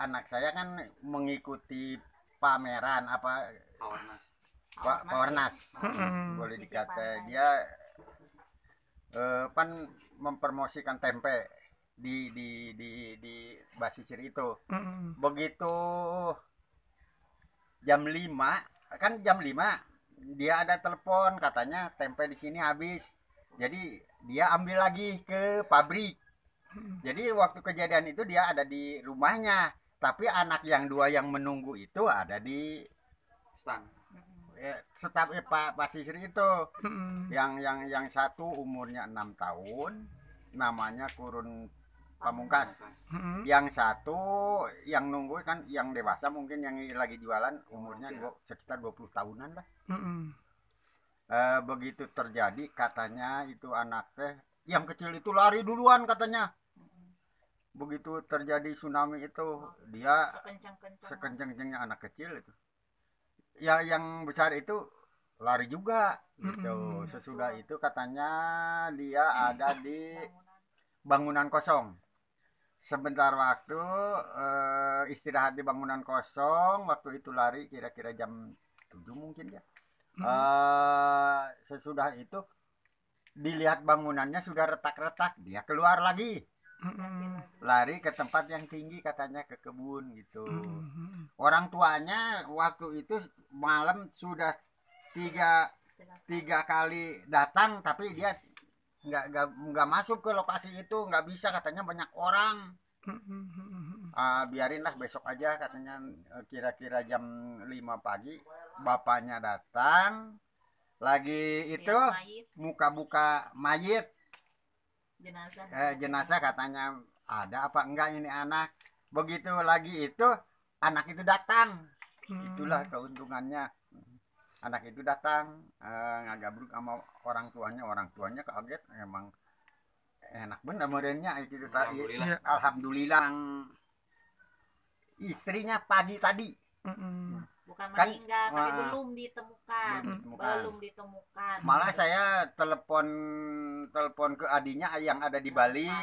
anak saya kan mengikuti pameran apa Pak Pornas Boleh dikata dia pan eh, mempromosikan tempe di di di di basisir itu. Begitu jam lima, kan jam lima dia ada telepon katanya tempe di sini habis. Jadi dia ambil lagi ke pabrik jadi waktu kejadian itu dia ada di rumahnya, tapi anak yang dua yang menunggu itu ada di stand. Eh, setap eh, Pak Pak Sisir itu yang yang yang satu umurnya enam tahun, namanya Kurun Pamungkas. Yang satu yang nunggu kan yang dewasa mungkin yang lagi jualan umurnya iya. dua, sekitar 20 tahunan lah. eh, begitu terjadi katanya itu anak teh yang kecil itu lari duluan katanya begitu terjadi tsunami itu dia sekencang-kencangnya anak kecil itu ya yang besar itu lari juga gitu sesudah itu katanya dia ada di bangunan kosong sebentar waktu uh, istirahat di bangunan kosong waktu itu lari kira-kira jam tujuh mungkin ya eh, sesudah itu dilihat bangunannya sudah retak-retak dia keluar lagi lari ke tempat yang tinggi katanya ke kebun gitu orang tuanya waktu itu malam sudah tiga tiga kali datang tapi dia nggak nggak masuk ke lokasi itu nggak bisa katanya banyak orang uh, biarinlah besok aja katanya eh, kira-kira jam 5 pagi bapaknya datang lagi itu muka buka mayit. Jenazah. Eh, jenazah katanya ada apa enggak ini anak. Begitu lagi itu anak itu datang. Hmm. Itulah keuntungannya. Anak itu datang eh, ngagabruk sama orang tuanya, orang tuanya kaget emang enak bener modernnya itu alhamdulillah. alhamdulillah istrinya pagi tadi pertama kan, meninggal kan uh, tapi belum ditemukan, belum ditemukan belum ditemukan malah saya telepon telepon ke adinya yang ada di nah, Bali